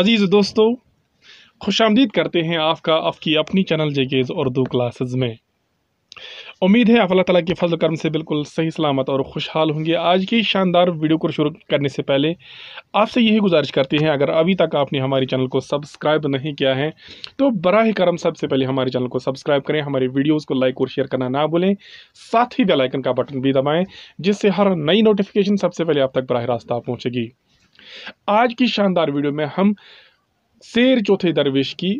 अज़ीज़ दोस्तों खुश आमदीद करते हैं आपका आपकी अपनी चैनल जेकेज उर्दू क्लासेस में उम्मीद है आप अल्लाह तला के फजल करम से बिल्कुल सही सलामत और खुशहाल होंगे आज की शानदार वीडियो को शुरू करने से पहले आपसे यही गुजारिश करते हैं अगर अभी तक आपने हमारे चैनल को सब्सक्राइब नहीं किया है तो बरह करम सबसे पहले हमारे चैनल को सब्सक्राइब करें हमारे वीडियोज़ को लाइक और शेयर करना ना भूलें साथ ही बेलाइकन का बटन भी दबाएँ जिससे हर नई नोटिफिकेशन सबसे पहले आप तक बरह रास्ता पहुँचेगी आज की शानदार वीडियो में हम शेर चौथे दरवेश की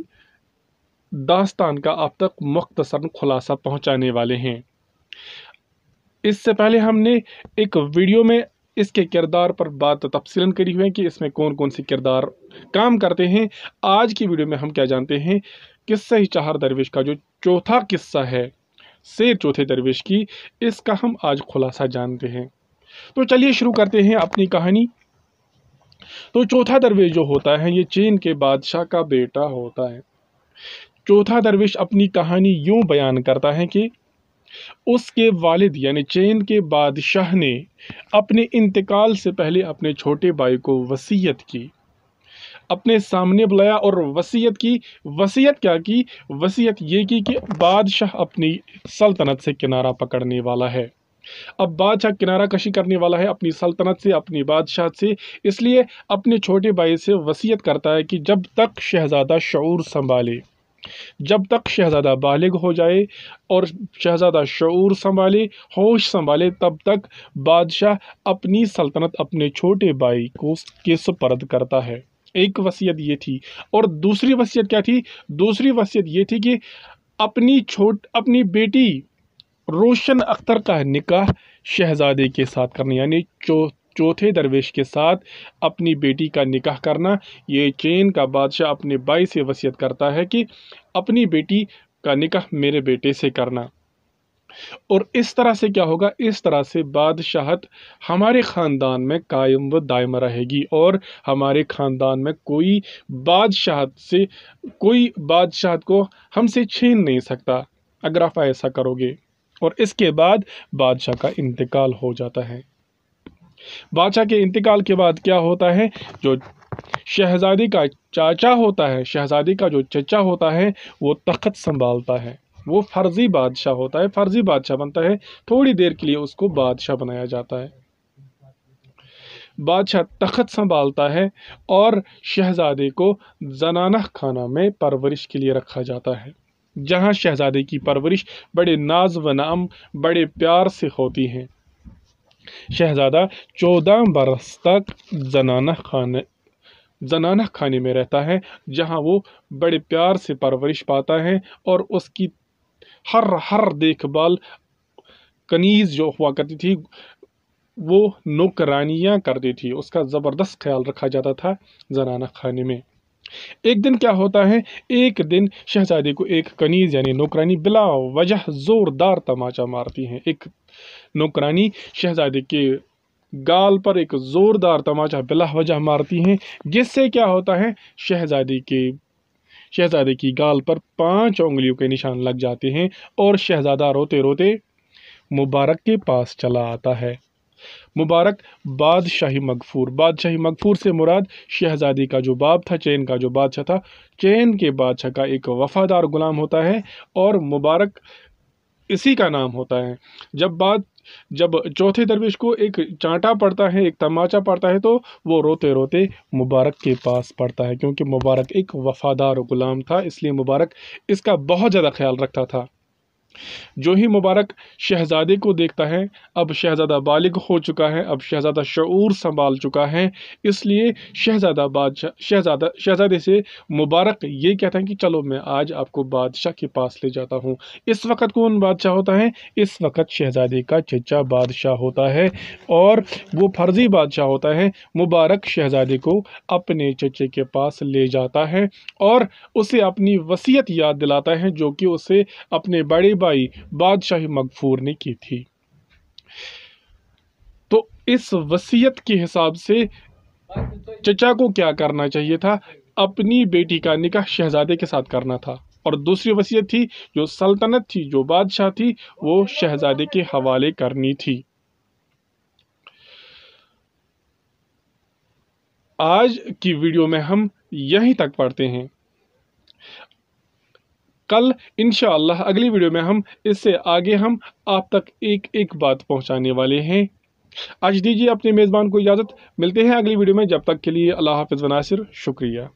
दास्तान का अब तक मख्तसर खुलासा पहुंचाने वाले हैं इससे पहले हमने एक वीडियो में इसके किरदार पर बात तफसीला करी हुई है कि इसमें कौन कौन से किरदार काम करते हैं आज की वीडियो में हम क्या जानते हैं किस्सा ही चार दरवेश का जो चौथा किस्सा है शेर चौथे दरवेश की इसका हम आज खुलासा जानते हैं तो चलिए शुरू करते हैं अपनी कहानी तो चौथा दरवेश जो होता है ये चीन के बादशाह का बेटा होता है चौथा दरवेश अपनी कहानी यूँ बयान करता है कि उसके वालिद यानी चैन के बादशाह ने अपने इंतकाल से पहले अपने छोटे भाई को वसीयत की अपने सामने बुलाया और वसीयत की वसीयत क्या की वसीयत ये की कि बादशाह अपनी सल्तनत से किनारा पकड़ने वाला है अब बादशाह किनारा कशी करने वाला है अपनी सल्तनत से अपनी बादशाह से इसलिए अपने छोटे भाई से वसीयत करता है कि जब तक शहज़ादा शूर संभाले जब तक शहज़ादा बालिग हो जाए और शहज़ादा शूर संभाले होश संभाले तब तक बादशाह अपनी सल्तनत अपने छोटे भाई को के सुपर्द करता है एक वसीयत ये थी और दूसरी वसीयत क्या थी दूसरी वसीयत ये थी कि अपनी छोट अपनी बेटी रोशन अख्तर का निकाह शहजादे के साथ करना यानी चो चौथे दरवेश के साथ अपनी बेटी का निकाह करना ये चैन का बादशाह अपने बाई से वसीयत करता है कि अपनी बेटी का निकाह मेरे बेटे से करना और इस तरह से क्या होगा इस तरह से बादशाहत हमारे ख़ानदान में कायम व दायम रहेगी और हमारे ख़ानदान में कोई बादशाहत से कोई बादशाहत को हमसे छीन नहीं सकता अगर आप ऐसा करोगे और इसके बाद बादशाह का इंतकाल हो जाता है बादशाह के इंतकाल के बाद क्या होता है जो शहजादी का चाचा होता है शहजादी का जो चचा होता है वो तख्त संभालता है वो फर्जी बादशाह होता है फर्जी बादशाह बनता है थोड़ी देर के लिए उसको बादशाह बनाया जाता है बादशाह तख्त संभालता है और शहजादे को जनाना खाना में परवरिश के लिए रखा जाता है जहाँ शहजादे की परवरिश बड़े नाज व नाम बड़े प्यार से होती है शहजादा चौदह बरस तक जनाना खाने जनाना खाने में रहता है जहाँ वो बड़े प्यार से परवरिश पाता है और उसकी हर हर देखभाल कनीज़ जो हुआ करती थी वो नौकरानियाँ करती थी उसका ज़बरदस्त ख्याल रखा जाता था जनाना खाने में एक दिन क्या होता है एक दिन शहजादे को एक कनीज यानी नौकरानी बिला वजह ज़ोरदार तमाचा मारती हैं एक नौकरानी शहजादे के गाल पर एक ज़ोरदार तमाचा बिला वजह मारती हैं जिससे क्या होता है शहजादे के शहजादे की गाल पर पांच उंगलियों के निशान लग जाते हैं और शहजादा रोते रोते मुबारक के पास चला आता है मुबारक बादशाही मकफूर बादशाही मकफूर से मुराद शहज़ादी का जो बाप था चैन का जो बादशाह था चैन के बादशाह का एक वफ़ादार ग़ुलाम होता है और मुबारक इसी का नाम होता है जब बाद जब चौथे दरवेश को एक चांटा पड़ता है एक तमाचा पड़ता है तो वो रोते रोते मुबारक के पास पड़ता है क्योंकि मुबारक एक वफ़ादार ग़ुलाम था इसलिए मुबारक इसका बहुत ज़्यादा ख्याल रखता था जो ही मुबारक शहज़ादे को देखता है अब शहज़ादा बालिग हो चुका है अब शहज़ादा शूर संभाल चुका है इसलिए शहज़ादा बादशाह शहज़ादा शहज़ादे से मुबारक ये कहता है कि चलो मैं आज आपको बादशाह के पास ले जाता हूँ इस वक्त कौन बादशाह होता है इस वक्त शहज़ादे का चचा बादशाह होता है और वो फर्जी बादशाह होता है मुबारक शहज़ादे को अपने चचे के पास ले जाता है और उसे अपनी वसीयत याद दिलाता है जो कि उसे अपने बड़े सुनवाई बादशाह मकफूर ने की थी तो इस वसीयत के हिसाब से चचा को क्या करना चाहिए था अपनी बेटी का निकाह शहजादे के साथ करना था और दूसरी वसीयत थी जो सल्तनत थी जो बादशाह थी वो शहजादे के हवाले करनी थी आज की वीडियो में हम यहीं तक पढ़ते हैं कल इन अगली वीडियो में हम इससे आगे हम आप तक एक एक बात पहुँचाने वाले हैं आज दीजिए अपने मेज़बान को इजाज़त मिलते हैं अगली वीडियो में जब तक के लिए अल्लाह हाफिज़ वनासिर शुक्रिया